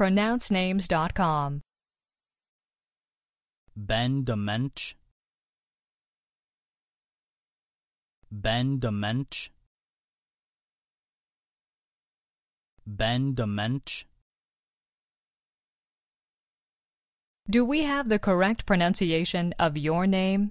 pronouncenames.com. Ben Demench. Ben Demench. Ben Demench. Do we have the correct pronunciation of your name?